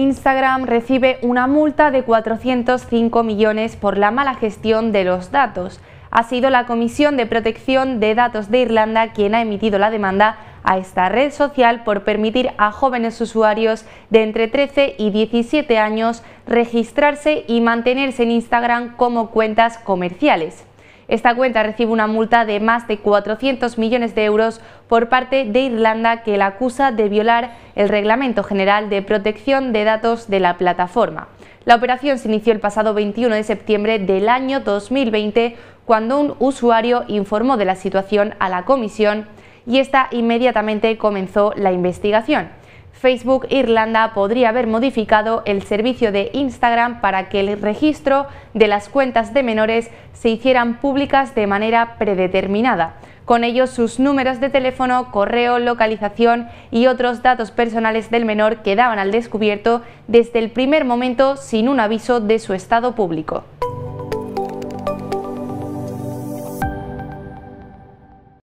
Instagram recibe una multa de 405 millones por la mala gestión de los datos. Ha sido la Comisión de Protección de Datos de Irlanda quien ha emitido la demanda a esta red social por permitir a jóvenes usuarios de entre 13 y 17 años registrarse y mantenerse en Instagram como cuentas comerciales. Esta cuenta recibe una multa de más de 400 millones de euros por parte de Irlanda que la acusa de violar el Reglamento General de Protección de Datos de la plataforma. La operación se inició el pasado 21 de septiembre del año 2020 cuando un usuario informó de la situación a la comisión y esta inmediatamente comenzó la investigación. Facebook Irlanda podría haber modificado el servicio de Instagram para que el registro de las cuentas de menores se hicieran públicas de manera predeterminada. Con ello, sus números de teléfono, correo, localización y otros datos personales del menor quedaban al descubierto desde el primer momento sin un aviso de su estado público.